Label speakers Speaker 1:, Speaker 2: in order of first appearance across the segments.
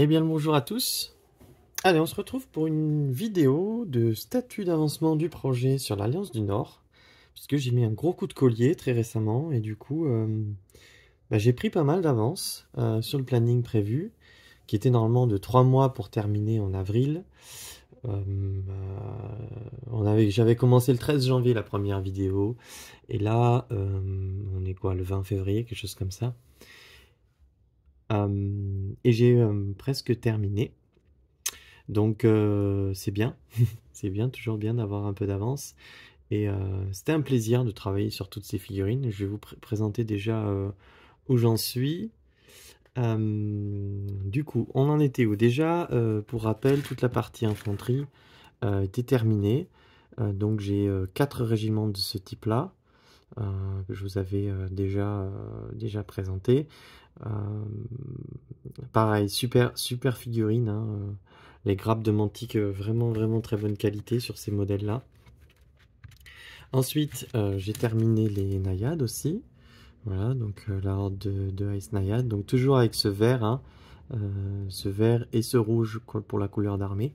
Speaker 1: Eh bien le bonjour à tous. Allez, on se retrouve pour une vidéo de statut d'avancement du projet sur l'Alliance du Nord, puisque j'ai mis un gros coup de collier très récemment, et du coup, euh, bah, j'ai pris pas mal d'avance euh, sur le planning prévu, qui était normalement de 3 mois pour terminer en avril. Euh, j'avais commencé le 13 janvier la première vidéo, et là, on est quoi, le 20 février, quelque chose comme ça et j'ai presque terminé. Donc c'est bien, c'est bien, toujours bien d'avoir un peu d'avance. Et c'était un plaisir de travailler sur toutes ces figurines. Je vais vous présenter déjà où j'en suis. du coup, on en était où Déjà, pour rappel, toute la partie infanterie euh, était terminée. Euh, donc j'ai quatre régiments de ce type-là euh, que je vous avais déjà, déjà présenté. Euh, pareil, super, super figurine. Hein, euh, les grappes de mantique euh, vraiment, vraiment très bonne qualité sur ces modèles-là. Ensuite, j'ai terminé les naïades aussi. Voilà, donc la horde de, Ice Nayad. Donc toujours avec ce vert, hein, ce vert et ce rouge pour la couleur d'armée.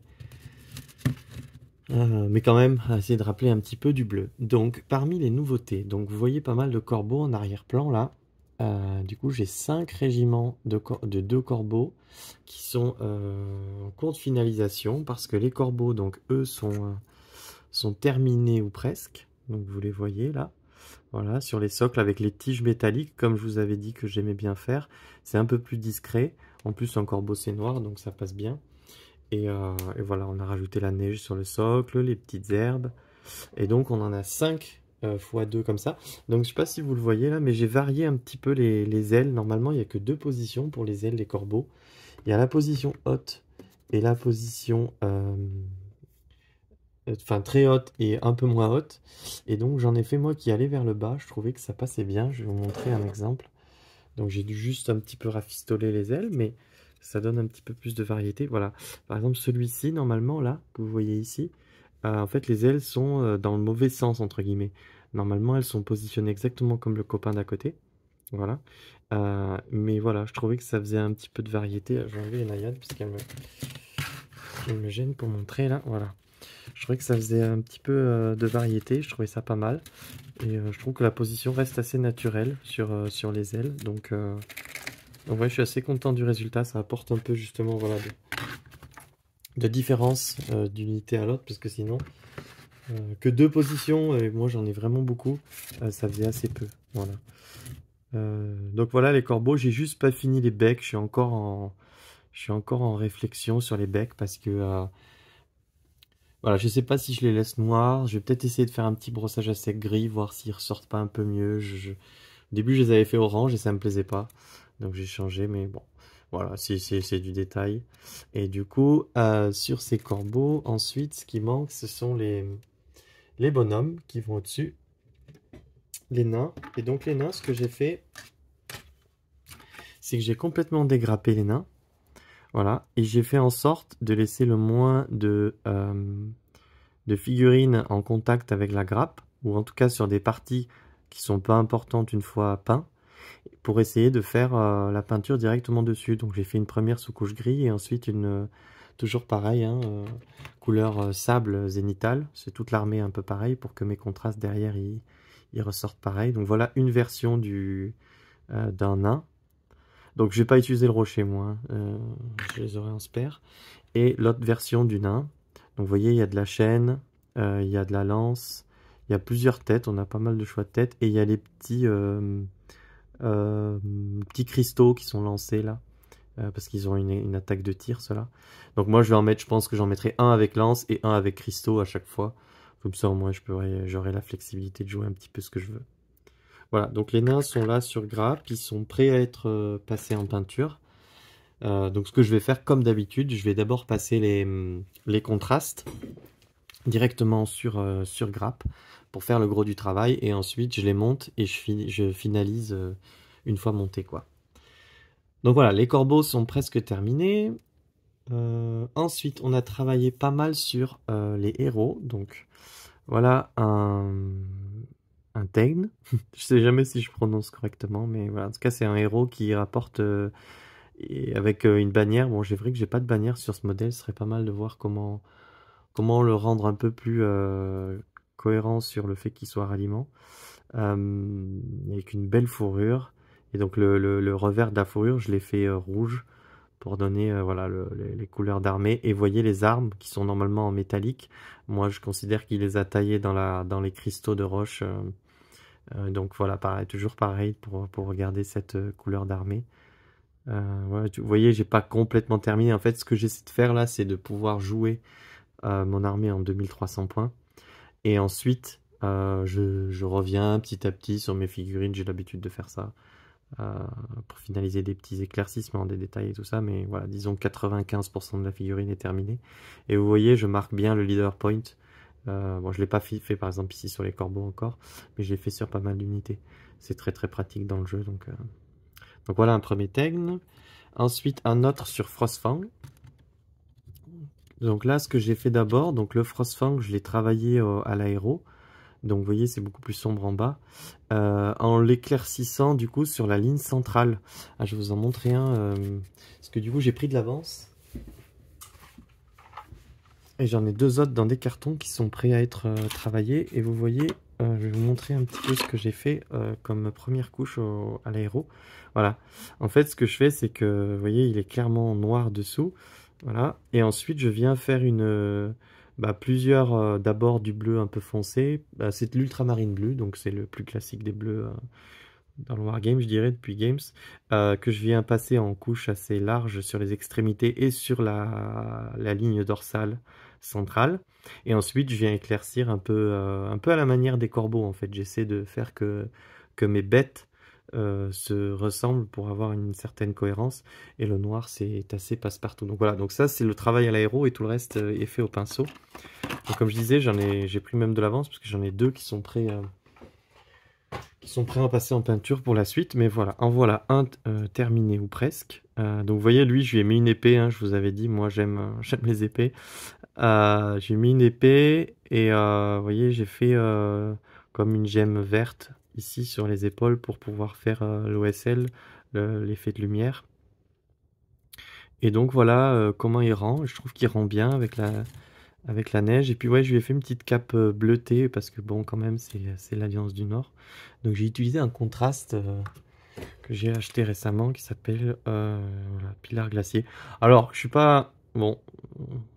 Speaker 1: mais quand même, essayer de rappeler un petit peu du bleu. Donc parmi les nouveautés, donc vous voyez pas mal de corbeaux en arrière-plan là. Euh, du coup, j'ai 5 régiments de, de deux corbeaux qui sont euh, en cours de finalisation parce que les corbeaux, donc eux, euh, sont, terminés ou presque. Donc vous les voyez là. Voilà, sur les socles avec les tiges métalliques, comme je vous avais dit que j'aimais bien faire. C'est un peu plus discret. En plus, un corbeau, c'est noir, donc ça passe bien. Et, voilà, on a rajouté la neige sur le socle, les petites herbes. Et donc, on en a 5 euh, x2 comme ça. Donc je sais pas si vous le voyez là, mais j'ai varié un petit peu les, ailes. Normalement, il n'y a que deux positions pour les ailes des corbeaux. Il y a la position haute et la position... Euh, euh, enfin très haute et un peu moins haute. Et donc j'en ai fait moi qui allait vers le bas, je trouvais que ça passait bien. Je vais vous montrer un exemple. Donc j'ai dû juste un petit peu rafistoler les ailes, mais ça donne un petit peu plus de variété. Voilà, par exemple celui-ci, normalement là, que vous voyez ici, euh, en fait, les ailes sont euh, dans le mauvais sens, entre guillemets. Normalement, elles sont positionnées exactement comme le copain d'à côté. Voilà. Euh, mais voilà, je trouvais que ça faisait un petit peu de variété. Je vais enlever les naïades puisqu'elles me... gênent pour montrer, là. Voilà. Je trouvais que ça faisait un petit peu de variété. Je trouvais ça pas mal. Et je trouve que la position reste assez naturelle sur, sur les ailes. Donc, ouais, je suis assez content du résultat. Ça apporte un peu, justement, voilà de différence euh, d'une à l'autre, parce que sinon, euh, que deux positions, et moi j'en ai vraiment beaucoup, euh, ça faisait assez peu. Voilà. donc voilà les corbeaux, j'ai juste pas fini les becs, je suis encore en, je suis encore en réflexion sur les becs parce que voilà, je sais pas si je les laisse noirs, je vais peut-être essayer de faire un petit brossage à sec gris, voir s'ils ressortent pas un peu mieux. Au début je les avais fait orange et ça me plaisait pas, donc j'ai changé, mais bon, voilà, c'est du détail. Et du coup, euh, sur ces corbeaux, ensuite, ce qui manque, ce sont les, les bonhommes qui vont au-dessus, les nains. Et donc les nains, ce que j'ai fait, c'est que j'ai complètement dégrappé les nains. Voilà, et j'ai fait en sorte de laisser le moins de, euh, de figurines en contact avec la grappe, ou en tout cas sur des parties qui sont pas importantes une fois peintes pour essayer de faire euh, la peinture directement dessus. Donc j'ai fait une première sous-couche gris et ensuite une euh, toujours pareil, hein, euh, couleur sable zénital. C'est toute l'armée un peu pareil pour que mes contrastes derrière ils, ressortent pareil. Donc voilà une version du d'un nain. Donc je vais pas utilisé le rocher moi, hein. je les aurais en spare. Et l'autre version du nain. Donc vous voyez, il y a de la chaîne, il y a de la lance, il y a plusieurs têtes, on a pas mal de choix de têtes, et il y a les petits... Euh, petits cristaux qui sont lancés là. Euh, parce qu'ils ont une, attaque de tir, cela. Donc moi, je vais en mettre, je pense que j'en mettrai un avec lance et un avec cristaux à chaque fois. Comme ça, au moins, j'aurai la flexibilité de jouer un petit peu ce que je veux. Voilà, donc les nains sont là sur grappe, ils sont prêts à être euh, passés en peinture. donc ce que je vais faire, comme d'habitude, je vais d'abord passer les, contrastes directement sur, sur grappe pour faire le gros du travail et ensuite je les monte et je, je finalise euh, une fois monté quoi. Donc voilà, les corbeaux sont presque terminés. Euh, ensuite, on a travaillé pas mal sur euh, les héros. Donc voilà un, un Tegne. je sais jamais si je prononce correctement, mais voilà. En tout cas, c'est un héros qui rapporte et avec une bannière. Bon, j'ai vrai que j'ai pas de bannière sur ce modèle. Ce serait pas mal de voir comment comment le rendre un peu plus cohérent sur le fait qu'il soit ralliement, avec euh, une belle fourrure. Et donc le, revers de la fourrure, je l'ai fait euh, rouge pour donner euh, voilà, les, couleurs d'armée. Et voyez les armes qui sont normalement en métallique. Moi, je considère qu'il les a taillées dans, la, dans les cristaux de roche. donc voilà, pareil, toujours pareil pour, regarder cette couleur d'armée. vous voyez, j'ai pas complètement terminé. En fait, ce que j'essaie de faire là, c'est de pouvoir jouer mon armée en 2300 points. Et ensuite, euh, je, reviens petit à petit sur mes figurines, j'ai l'habitude de faire ça, euh, pour finaliser des petits éclaircissements, des détails et tout ça, mais voilà, disons 95% de la figurine est terminée. Et vous voyez, je marque bien le leader point. Euh, bon, je ne l'ai pas fait, par exemple ici sur les corbeaux encore, mais je l'ai fait sur pas mal d'unités. C'est très très pratique dans le jeu. Donc, donc voilà un premier tag. Ensuite, un autre sur Frostfang. Donc là, ce que j'ai fait d'abord, donc le Frostfang, je l'ai travaillé euh, à l'aéro. Donc vous voyez, c'est beaucoup plus sombre en bas. Euh, en l'éclaircissant du coup sur la ligne centrale. Ah, je vais vous en montrer un. Euh, parce que du coup, j'ai pris de l'avance. Et j'en ai deux autres dans des cartons qui sont prêts à être travaillés. Et vous voyez, je vais vous montrer un petit peu ce que j'ai fait comme première couche à l'aéro. Voilà. En fait, ce que je fais, c'est que, vous voyez, il est clairement noir dessous. Voilà. Et ensuite, je viens faire une, euh, bah, plusieurs, euh, d'abord du bleu un peu foncé. Bah, c'est de l'ultramarine bleu, donc c'est le plus classique des bleus euh, dans le wargame, je dirais, depuis Games. que je viens passer en couche assez large sur les extrémités et sur la, la ligne dorsale centrale. Et ensuite, je viens éclaircir un peu, un peu à la manière des corbeaux, en fait. J'essaie de faire que, que mes bêtes euh, se ressemblent pour avoir une certaine cohérence et le noir c'est assez passe-partout. Donc voilà, donc ça c'est le travail à l'aéro et tout le reste euh, est fait au pinceau. comme je disais, j'en ai j'ai pris même de l'avance parce que j'en ai deux qui sont prêts euh, qui sont prêts à passer en peinture pour la suite, mais voilà, en voilà un terminé ou presque. donc vous voyez, lui, je lui ai mis une épée, hein, je vous avais dit, moi j'aime j'aime les épées. j'ai mis une épée et vous voyez, j'ai fait comme une gemme verte ici sur les épaules pour pouvoir faire euh, l'OSL, l'effet de lumière. Et donc voilà euh, comment il rend. Je trouve qu'il rend bien avec la, avec la neige. Et puis ouais, je lui ai fait une petite cape euh, bleutée parce que bon, quand même, c'est l'Alliance du Nord. Donc j'ai utilisé un contraste que j'ai acheté récemment qui s'appelle Pilar Glacier. Alors, je suis pas euh,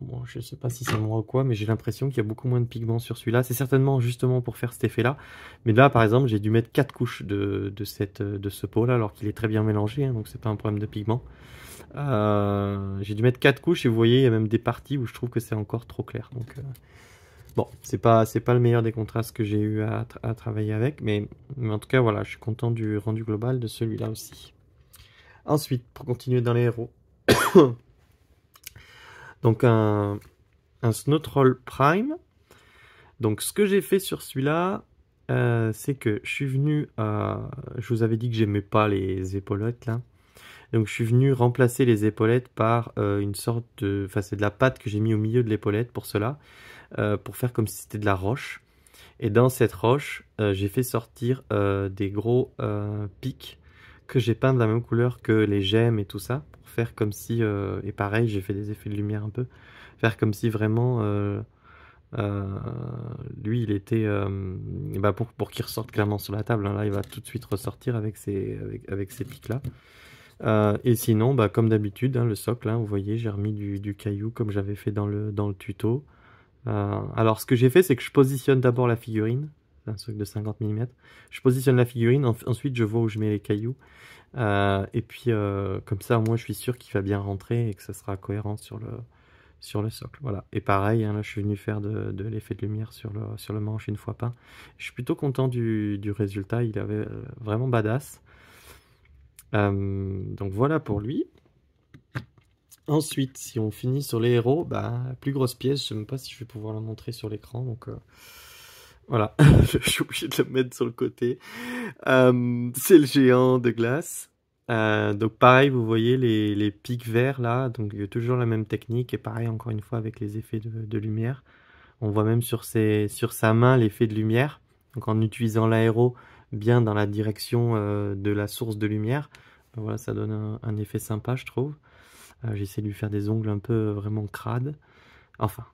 Speaker 1: bon, je ne sais pas si c'est moi ou quoi, mais j'ai l'impression qu'il y a beaucoup moins de pigments sur celui-là. C'est certainement justement pour faire cet effet-là. Mais là, par exemple, j'ai dû mettre 4 couches euh, de, ce pot-là, alors qu'il est très bien mélangé, hein, donc c'est pas un problème de pigment. Euh, j'ai dû mettre 4 couches et vous voyez, il y a même des parties où je trouve que c'est encore trop clair. Donc, bon, c'est pas, pas le meilleur des contrastes que j'ai eu à, travailler avec, mais, mais en tout cas, voilà, je suis content du rendu global de celui-là aussi. Ensuite, pour continuer dans les héros... Donc un, un Snowtroll Prime. Donc ce que j'ai fait sur celui-là, euh, c'est que je suis venu à... Euh, je vous avais dit que j'aimais pas les épaulettes là. Donc je suis venu remplacer les épaulettes par euh, une sorte de... Enfin c'est de la pâte que j'ai mis au milieu de l'épaulette pour cela. pour faire comme si c'était de la roche. Et dans cette roche, j'ai fait sortir des gros pics que j'ai peint de la même couleur que les gemmes et tout ça, pour faire comme si, euh, et pareil j'ai fait des effets de lumière un peu, faire comme si vraiment euh, euh, lui il était, bah pour, qu'il ressorte clairement sur la table, hein. là il va tout de suite ressortir avec ces avec, avec pics là. et sinon, bah, comme d'habitude, hein, le socle, là hein, vous voyez, j'ai remis du, du, caillou comme j'avais fait dans le, dans le tuto. alors ce que j'ai fait, c'est que je positionne d'abord la figurine, un socle de 50 mm. Je positionne la figurine, ensuite je vois où je mets les cailloux. Euh, et puis euh, comme ça, au moins je suis sûr qu'il va bien rentrer et que ça sera cohérent sur le, sur le socle. Voilà. Et pareil, hein, là je suis venu faire de, l'effet de lumière sur le, sur le manche une fois peint Je suis plutôt content du, résultat, il avait euh, vraiment badass. donc voilà pour lui. Ensuite, si on finit sur les héros, bah, plus grosse pièce, je ne sais même pas si je vais pouvoir la montrer sur l'écran. Donc, voilà, je suis obligé de le mettre sur le côté. Euh, c'est le géant de glace. Euh, donc pareil, vous voyez les, les pics verts là, donc il y a toujours la même technique et pareil encore une fois avec les effets de, lumière. On voit même sur, sur sa main l'effet de lumière, donc en utilisant l'aéro bien dans la direction euh, de la source de lumière. Voilà, ça donne un, un effet sympa je trouve. J'essaie de lui faire des ongles un peu vraiment crades. Enfin,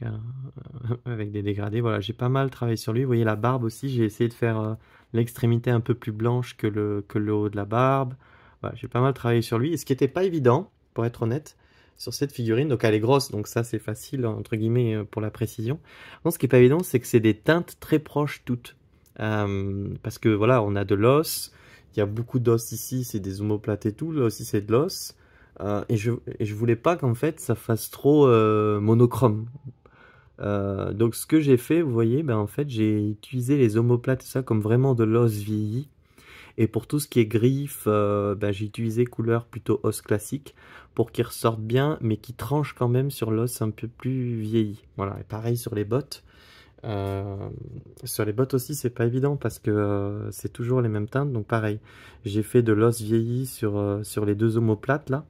Speaker 1: avec des dégradés. Voilà, j'ai pas mal travaillé sur lui. Vous voyez la barbe aussi, j'ai essayé de faire euh, l'extrémité un peu plus blanche que le, que le haut de la barbe. Voilà, j'ai pas mal travaillé sur lui. Et ce qui n'était pas évident, pour être honnête, sur cette figurine, donc elle est grosse, donc ça c'est facile entre guillemets euh, pour la précision. ce qui est pas évident, c'est que c'est des teintes très proches toutes. Euh, parce que voilà, on a de l'os, il y a beaucoup d'os ici, c'est des omoplates et tout, là aussi c'est de l'os. et, je, et je voulais pas qu'en fait ça fasse trop monochrome. Euh, donc ce que j'ai fait, vous voyez, ben en fait j'ai utilisé les omoplates ça comme vraiment de l'os vieilli. Et pour tout ce qui est griffe, euh, ben, j'ai utilisé couleur plutôt os classique pour qu'ils ressortent bien, mais qui tranche quand même sur l'os un peu plus vieilli. Voilà, et pareil sur les bottes. Euh, sur les bottes aussi, c'est pas évident parce que c'est toujours les mêmes teintes. Donc pareil, j'ai fait de l'os vieilli sur, sur les deux omoplates là.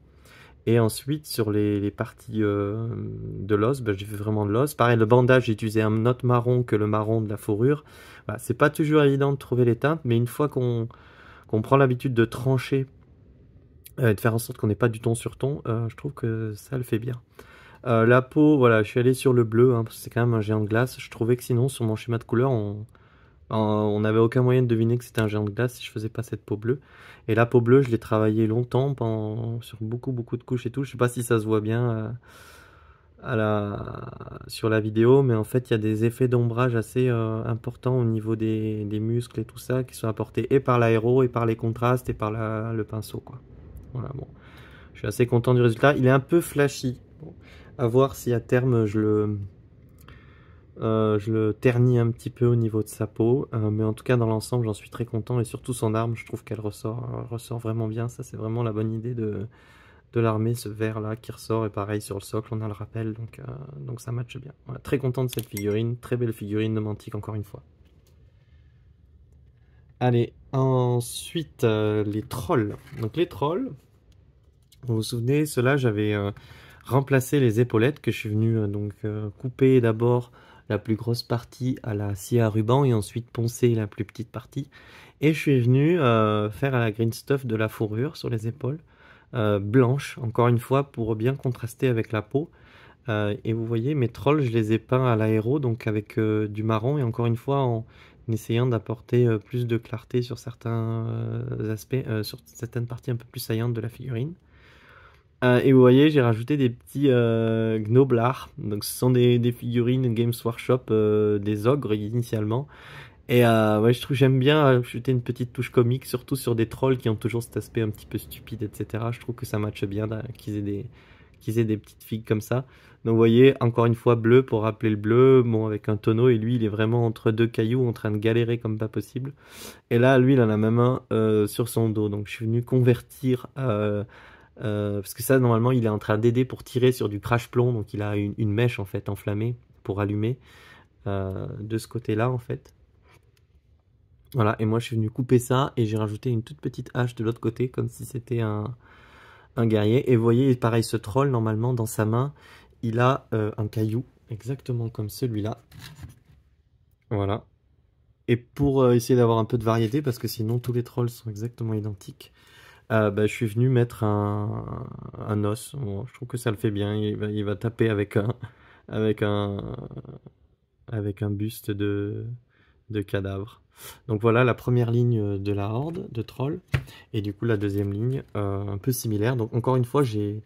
Speaker 1: Et ensuite, sur les, parties euh, de l'os, bah, j'ai fait vraiment de l'os. Pareil, le bandage, j'ai utilisé un autre marron que le marron de la fourrure. Bah, c'est pas toujours évident de trouver les teintes, mais une fois qu'on prend l'habitude de trancher euh, et de faire en sorte qu'on n'ait pas du ton sur ton, euh, je trouve que ça le fait bien. la peau, voilà, je suis allé sur le bleu, hein, parce que c'est quand même un géant de glace. Je trouvais que sinon, sur mon schéma de couleur, on, ben, on n'avait aucun moyen de deviner que c'était un géant de glace si je faisais pas cette peau bleue. Et la peau bleue, je l'ai travaillée longtemps, sur beaucoup beaucoup de couches et tout. Je sais pas si ça se voit bien euh, sur la vidéo, mais en fait, il y a des effets d'ombrage assez euh, importants au niveau des, muscles et tout ça, qui sont apportés et par l'aéro, et par les contrastes, et par le pinceau. Quoi. Voilà, Je suis assez content du résultat. Il est un peu flashy. À voir si à terme, je le euh, je le ternis un petit peu au niveau de sa peau, euh, mais en tout cas dans l'ensemble j'en suis très content et surtout son arme, je trouve qu'elle ressort, euh, ressort vraiment bien. Ça c'est vraiment la bonne idée de, de l'armée, ce verre là qui ressort et pareil sur le socle on a le rappel donc, donc ça matche bien. très content de cette figurine, très belle figurine de Mantique encore une fois. Allez, ensuite les trolls. Donc les trolls, vous vous souvenez, cela j'avais remplacé les épaulettes que je suis venu donc couper d'abord la plus grosse partie à la scie à ruban et ensuite poncer la plus petite partie. Et je suis venu euh, faire à la green stuff de la fourrure sur les épaules, euh, blanche encore une fois pour bien contraster avec la peau. Euh, et vous voyez, mes trolls, je les ai peints à l'aéro, donc avec du marron et encore une fois en essayant d'apporter plus de clarté sur certains aspects, sur certaines parties un peu plus saillantes de la figurine. Euh, et vous voyez, j'ai rajouté des petits euh, Donc ce sont des, des figurines Games Workshop euh, des ogres initialement. Et euh, ouais, je trouve j'aime bien ajouter une petite touche comique, surtout sur des trolls qui ont toujours cet aspect un petit peu stupide, etc. Je trouve que ça matche bien qu'ils aient des qu'ils aient des petites figues comme ça. Donc vous voyez, encore une fois bleu pour rappeler le bleu, bon avec un tonneau et lui il est vraiment entre deux cailloux en train de galérer comme pas possible. Et là lui il en a même un sur son dos. Donc je suis venu convertir euh, parce que ça, normalement, il est en train d'aider pour tirer sur du crash plomb, donc il a une, mèche en fait enflammée pour allumer euh, de ce côté-là en fait. Voilà, et moi je suis venu couper ça et j'ai rajouté une toute petite hache de l'autre côté comme si c'était un, guerrier. Et vous voyez, pareil, ce troll, normalement, dans sa main, il a euh, un caillou exactement comme celui-là. Voilà. Et pour essayer d'avoir un peu de variété, parce que sinon tous les trolls sont exactement identiques, euh, bah, je suis venu mettre un, os. je trouve que ça le fait bien. Il va, taper avec un, avec un, avec un buste de, de cadavre. Donc voilà la première ligne de la horde de trolls Et du coup, la deuxième ligne, euh, un peu similaire. Donc encore une fois, j'ai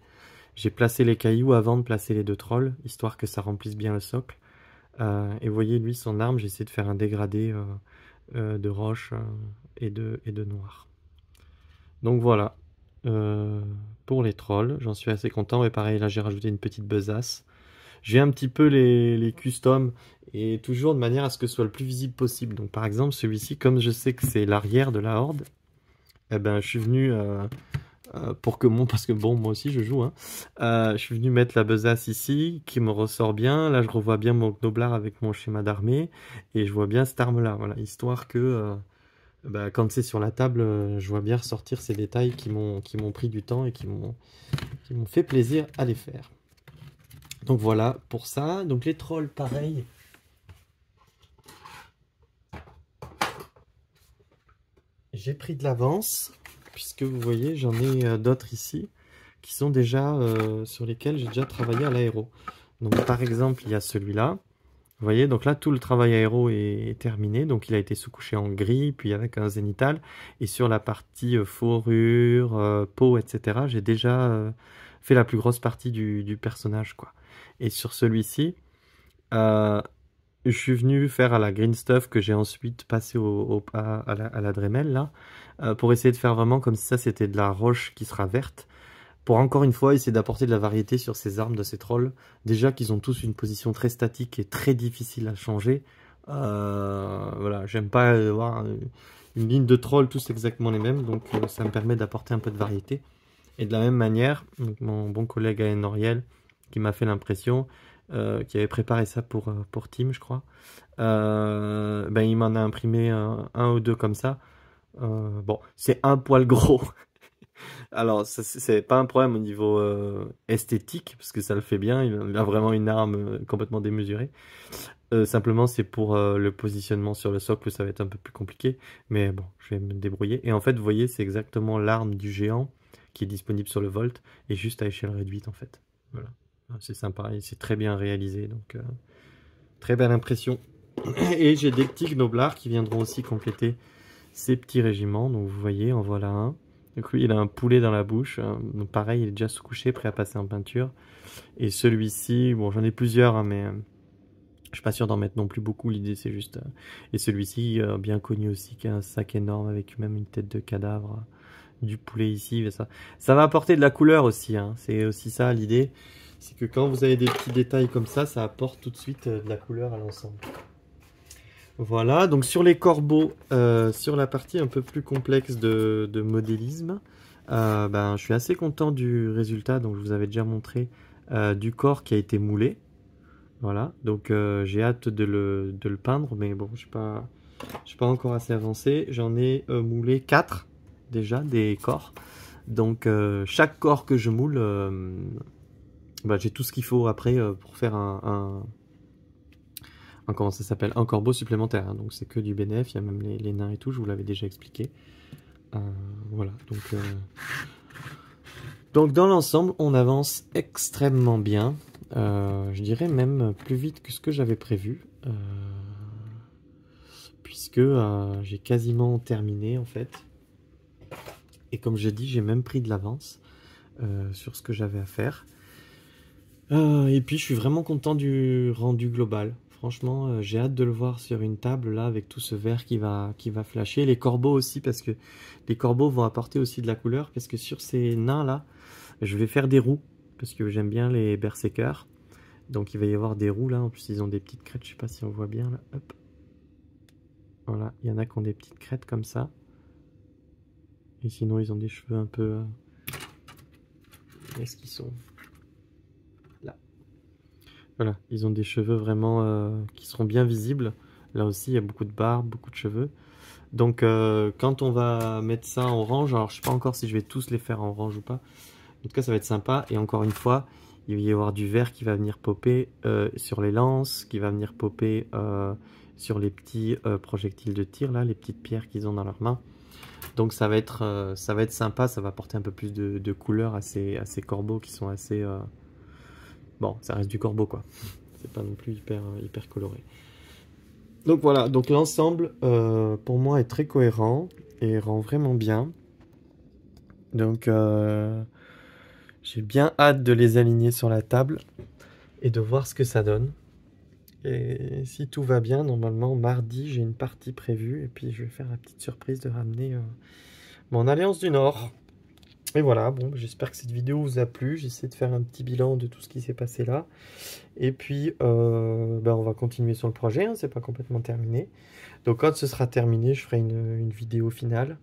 Speaker 1: placé les cailloux avant de placer les deux trolls, histoire que ça remplisse bien le socle. Euh, et vous voyez, lui, son arme, essayé de faire un dégradé de roche et, de, et de noir. Donc voilà, euh, pour les trolls, j'en suis assez content. Et pareil, là j'ai rajouté une petite besace. J'ai un petit peu les, customs. et toujours de manière à ce que ce soit le plus visible possible. Donc par exemple celui-ci, comme je sais que c'est l'arrière de la horde, eh ben, je suis venu euh, euh, pour que mon... Parce que bon, moi aussi je joue. Hein. je suis venu mettre la besace ici, qui me ressort bien. Là, je revois bien mon knoblar avec mon schéma d'armée. Et je vois bien cette arme-là. Voilà, histoire que bah, quand c'est sur la table, euh, je vois bien ressortir ces détails qui m'ont pris du temps et qui m'ont fait plaisir à les faire. Donc voilà pour ça. Donc les trolls, pareil. J'ai pris de l'avance, puisque vous voyez, j'en ai euh, d'autres ici, qui sont déjà euh, sur lesquels j'ai déjà travaillé à l'aéro. Donc par exemple, il y a celui-là. Vous voyez, donc là, tout le travail aéro est, terminé. Donc, il a été sous-couché en gris, puis avec un zénithal, Et sur la partie euh, fourrure, euh, peau, etc., j'ai déjà euh, fait la plus grosse partie du, personnage, quoi. Et sur celui-ci, je suis venu faire à la green stuff que j'ai ensuite passé au, à, la, à la Dremel, là, pour essayer de faire vraiment comme si ça, c'était de la roche qui sera verte pour encore une fois essayer d'apporter de la variété sur ces armes de ces trolls. Déjà qu'ils ont tous une position très statique et très difficile à changer. Euh, voilà, j'aime pas voir une ligne de trolls tous exactement les mêmes, donc euh, ça me permet d'apporter un peu de variété. Et de la même manière, mon bon collègue Aen qui m'a fait l'impression, euh, qui avait préparé ça pour, pour je crois, ben il m'en a imprimé un, un, ou deux comme ça. bon, c'est un poil gros alors, c'est pas un problème au niveau euh, esthétique, parce que ça le fait bien, il a vraiment une arme euh, complètement démesurée. Euh, simplement, c'est pour le positionnement sur le socle, ça va être un peu plus compliqué, mais bon, je vais me débrouiller. Et en fait, vous voyez, c'est exactement l'arme du géant qui est disponible sur le Volt, et juste à échelle réduite, en fait. Voilà, c'est sympa, c'est très bien réalisé, donc très belle impression. Et j'ai des petits gnoblards qui viendront aussi compléter ces petits régiments, donc vous voyez, en voilà un. Donc lui, il a un poulet dans la bouche. Hein. Donc pareil, il est déjà sous couché, prêt à passer en peinture. Et celui-ci, bon, j'en ai plusieurs, hein, mais euh, je suis pas sûr d'en mettre non plus beaucoup. L'idée, c'est juste. Euh, et celui-ci, euh, bien connu aussi, qui a un sac énorme avec même une tête de cadavre du poulet ici. Ça, ça va apporter de la couleur aussi. Hein. C'est aussi ça l'idée. C'est que quand vous avez des petits détails comme ça, ça apporte tout de suite de la couleur à l'ensemble. Voilà, donc sur les corbeaux, euh, sur la partie un peu plus complexe de, modélisme, euh, ben, je suis assez content du résultat, donc je vous avais déjà montré euh, du corps qui a été moulé. Voilà, donc j'ai hâte de le, peindre, mais bon, je ne suis pas encore assez avancé. J'en ai moulé 4 déjà des corps. Donc chaque corps que je moule, ben, j'ai tout ce qu'il faut après pour faire un comment ça s'appelle Un corbeau supplémentaire. Hein. donc c'est que du bénéf. Il y a même les, nains et tout. Je vous l'avais déjà expliqué. Euh, voilà. Euh, donc, dans l'ensemble, on avance extrêmement bien. Euh, je dirais même plus vite que ce que j'avais prévu. puisque j'ai quasiment terminé en fait. Et comme j'ai dit, j'ai même pris de l'avance sur ce que j'avais à faire. et puis je suis vraiment content du rendu global. Franchement, euh, j'ai hâte de le voir sur une table là avec tout ce vert qui va, qui va flasher. Les corbeaux aussi, parce que les corbeaux vont apporter aussi de la couleur. Parce que sur ces nains là, je vais faire des roues. Parce que j'aime bien les berserkers. Donc il va y avoir des roues là. En plus, ils ont des petites crêtes. Je sais pas si on voit bien là. Hop. Voilà, il y en a qui ont des petites crêtes comme ça. Et sinon, ils ont des cheveux un peu. Euh, est-ce qu'ils sont voilà, ils ont des cheveux vraiment euh, qui seront bien visibles. Là aussi, il y a beaucoup de barbe, beaucoup de cheveux. Donc, euh, quand on va mettre ça en orange, alors je ne sais pas encore si je vais tous les faire en orange ou pas. En tout cas, ça va être sympa. Et encore une fois, il va y avoir du vert qui va venir popper euh, sur les lances, qui va venir popper sur les petits projectiles de tir, là, les petites pierres qu'ils ont dans leurs mains. Donc ça va être, ça va être sympa, ça va apporter un peu plus de, de couleur à ces corbeaux qui sont assez... Bon, ça reste du corbeau, quoi. C'est pas non plus hyper, coloré. Donc voilà, donc l'ensemble, euh, pour moi, est très cohérent et rend vraiment bien. Donc, euh, j'ai bien hâte de les aligner sur la table et de voir ce que ça donne. Et si tout va bien, normalement, mardi, j'ai une partie prévue. Et puis, je vais faire la petite surprise de ramener euh, mon Alliance du Nord. Et voilà, bon, j'espère que cette vidéo vous a plu. J'essaie de faire un petit bilan de tout ce qui s'est passé là. Et puis, euh, ben, on va continuer sur le projet, Ce hein, c'est pas complètement terminé. Donc quand ce sera terminé, je ferai une, vidéo finale.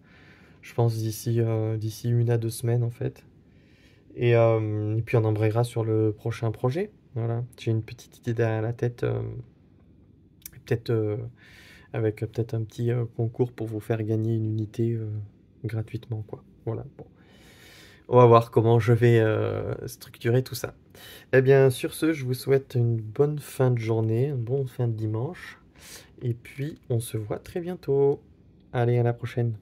Speaker 1: Je pense euh, d'ici une à deux semaines en fait. Euh, et, puis on embrayera sur le prochain projet. Voilà, j'ai une petite idée à la tête. peut-être avec peut-être un petit concours pour vous faire gagner une unité gratuitement quoi. Voilà, bon. On va voir comment je vais euh, structurer tout ça. Eh bien, sur ce, je vous souhaite une bonne fin de journée, une bonne fin de dimanche. Et puis, on se voit très bientôt. Allez, à la prochaine.